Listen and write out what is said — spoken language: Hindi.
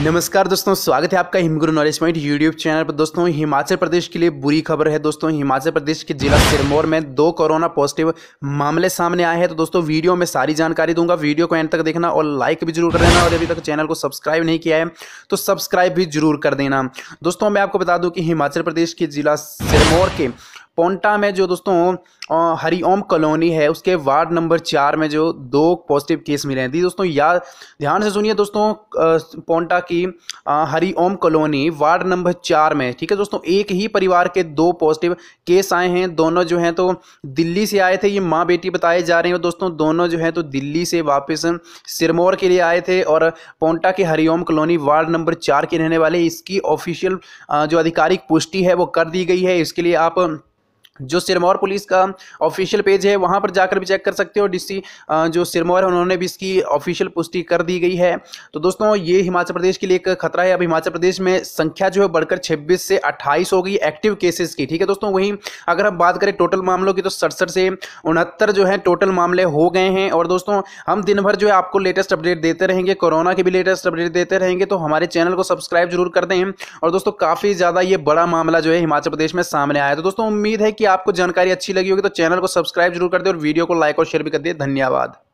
नमस्कार दोस्तों स्वागत है आपका Himguru knowledge point YouTube channel पर दोस्तों हिमाचल प्रदेश के लिए बुरी खबर है दोस्तों हिमाचल प्रदेश के जिला सिरमौर में दो कोरोना पॉजिटिव मामले सामने आए हैं तो दोस्तों वीडियो में सारी जानकारी दूंगा वीडियो को एंड तक देखना और लाइक भी जरूर कर देना और अभी तक चैनल को सब्सक्राइब नहीं किया है तो सब्सक्राइब भी जरूर कर देना दोस्तों मैं आपको बता दूँ कि हिमाचल प्रदेश के जिला सिरमौर के पोंटा में जो दोस्तों हरिओम कॉलोनी है उसके वार्ड नंबर चार में जो दो पॉजिटिव केस मिले हैं दोस्तों याद ध्यान से सुनिए दोस्तों पोंटा की हरिओम कॉलोनी वार्ड नंबर चार में ठीक है दोस्तों एक ही परिवार के दो पॉजिटिव केस आए हैं दोनों जो हैं तो दिल्ली से आए थे ये माँ बेटी बताए जा रही हैं दोस्तों दोनों जो हैं तो दिल्ली से वापस सिरमौर के लिए आए थे और पोंटा के हरिओम कॉलोनी वार्ड नंबर चार के रहने वाले इसकी ऑफिशियल जो आधिकारिक पुष्टि है वो कर दी गई है इसके लिए आप जो सिरमौर पुलिस का ऑफिशियल पेज है वहाँ पर जाकर भी चेक कर सकते हो डीसी जो सिरमौर है उन्होंने भी इसकी ऑफिशियल पुष्टि कर दी गई है तो दोस्तों ये हिमाचल प्रदेश के लिए एक खतरा है अब हिमाचल प्रदेश में संख्या जो है बढ़कर 26 से 28 हो गई एक्टिव केसेस की ठीक है दोस्तों वहीं अगर हम बात करें टोटल मामलों की तो सड़सठ से उनहत्तर जो है टोटल मामले हो गए हैं और दोस्तों हम दिन भर जो है आपको लेटेस्ट अपडेट देते रहेंगे कोरोना के भी लेटेस्ट अपडेट देते रहेंगे तो हमारे चैनल को सब्सक्राइब जरूर कर दें और दोस्तों काफ़ी ज़्यादा ये बड़ा मामला जो है हिमाचल प्रदेश में सामने आया तो दोस्तों उम्मीद है कि आपको जानकारी अच्छी लगी होगी तो चैनल को सब्सक्राइब जरूर कर दे और वीडियो को लाइक और शेयर भी कर दे धन्यवाद